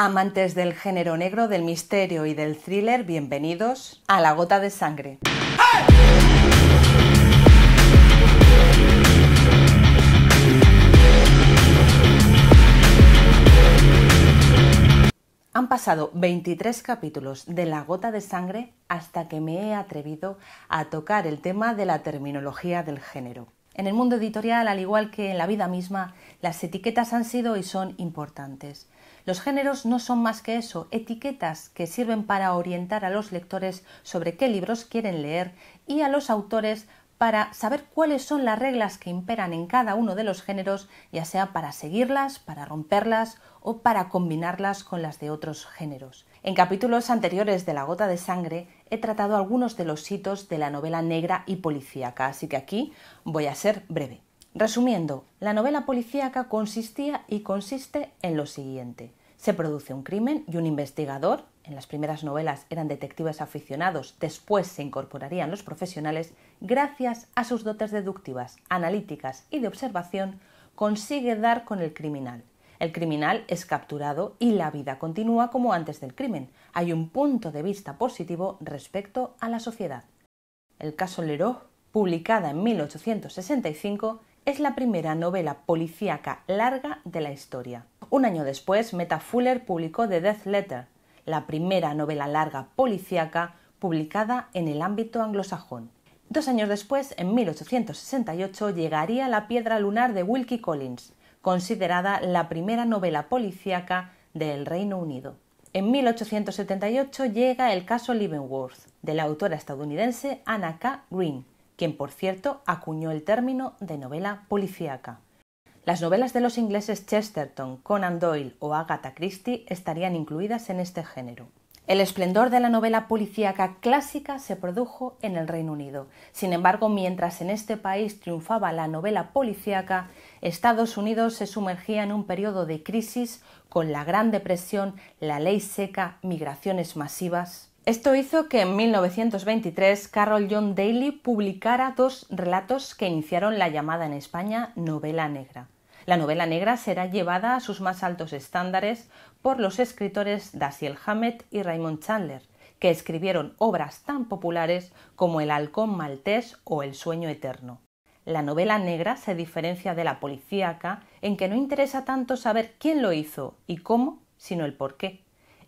Amantes del género negro, del misterio y del thriller, bienvenidos a La Gota de Sangre. Han pasado 23 capítulos de La Gota de Sangre hasta que me he atrevido a tocar el tema de la terminología del género. En el mundo editorial, al igual que en la vida misma, las etiquetas han sido y son importantes. Los géneros no son más que eso, etiquetas que sirven para orientar a los lectores sobre qué libros quieren leer y a los autores para saber cuáles son las reglas que imperan en cada uno de los géneros, ya sea para seguirlas, para romperlas o para combinarlas con las de otros géneros. En capítulos anteriores de La gota de sangre he tratado algunos de los hitos de la novela negra y policíaca, así que aquí voy a ser breve. Resumiendo, la novela policíaca consistía y consiste en lo siguiente. Se produce un crimen y un investigador, en las primeras novelas eran detectives aficionados, después se incorporarían los profesionales, gracias a sus dotes deductivas, analíticas y de observación, consigue dar con el criminal. El criminal es capturado y la vida continúa como antes del crimen. Hay un punto de vista positivo respecto a la sociedad. El caso Leroux, publicada en 1865, es la primera novela policíaca larga de la historia. Un año después, Meta Fuller publicó The Death Letter, la primera novela larga policíaca publicada en el ámbito anglosajón. Dos años después, en 1868, llegaría La piedra lunar de Wilkie Collins, considerada la primera novela policíaca del Reino Unido. En 1878 llega el caso Leavenworth, de la autora estadounidense Anna K. Green, quien por cierto acuñó el término de novela policíaca. Las novelas de los ingleses Chesterton, Conan Doyle o Agatha Christie estarían incluidas en este género. El esplendor de la novela policíaca clásica se produjo en el Reino Unido. Sin embargo, mientras en este país triunfaba la novela policíaca, Estados Unidos se sumergía en un periodo de crisis con la Gran Depresión, la ley seca, migraciones masivas. Esto hizo que en 1923 Carol John Daly publicara dos relatos que iniciaron la llamada en España novela negra. La novela negra será llevada a sus más altos estándares por los escritores Dashiell Hammett y Raymond Chandler, que escribieron obras tan populares como El halcón maltés o El sueño eterno. La novela negra se diferencia de la policíaca en que no interesa tanto saber quién lo hizo y cómo, sino el por qué.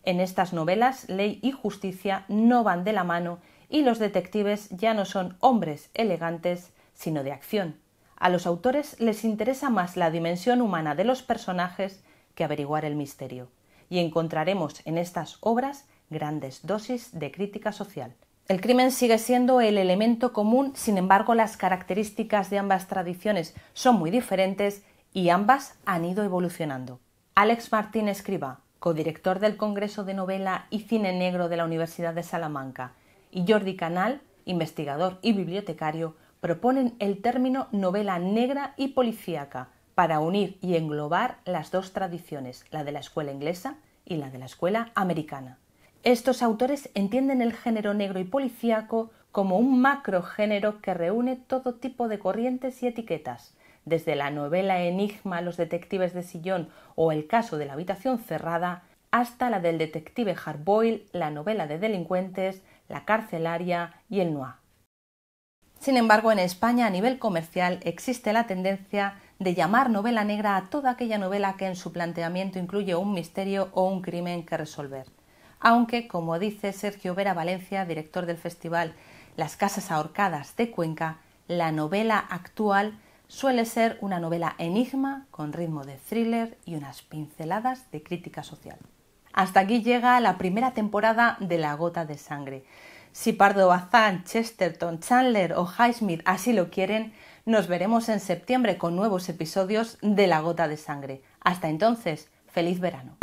En estas novelas, ley y justicia no van de la mano y los detectives ya no son hombres elegantes, sino de acción a los autores les interesa más la dimensión humana de los personajes que averiguar el misterio, y encontraremos en estas obras grandes dosis de crítica social. El crimen sigue siendo el elemento común, sin embargo las características de ambas tradiciones son muy diferentes y ambas han ido evolucionando. Alex Martín Escriba, codirector del Congreso de Novela y Cine Negro de la Universidad de Salamanca, y Jordi Canal, investigador y bibliotecario, proponen el término novela negra y policíaca para unir y englobar las dos tradiciones, la de la escuela inglesa y la de la escuela americana. Estos autores entienden el género negro y policíaco como un género que reúne todo tipo de corrientes y etiquetas, desde la novela Enigma, Los detectives de sillón o El caso de la habitación cerrada, hasta la del detective Harboil, la novela de delincuentes, la carcelaria y el noir. Sin embargo, en España a nivel comercial existe la tendencia de llamar novela negra a toda aquella novela que en su planteamiento incluye un misterio o un crimen que resolver. Aunque, como dice Sergio Vera Valencia, director del festival Las Casas Ahorcadas de Cuenca, la novela actual suele ser una novela enigma con ritmo de thriller y unas pinceladas de crítica social. Hasta aquí llega la primera temporada de La Gota de Sangre. Si Pardo Bazán, Chesterton, Chandler o Highsmith así lo quieren, nos veremos en septiembre con nuevos episodios de La Gota de Sangre. Hasta entonces, feliz verano.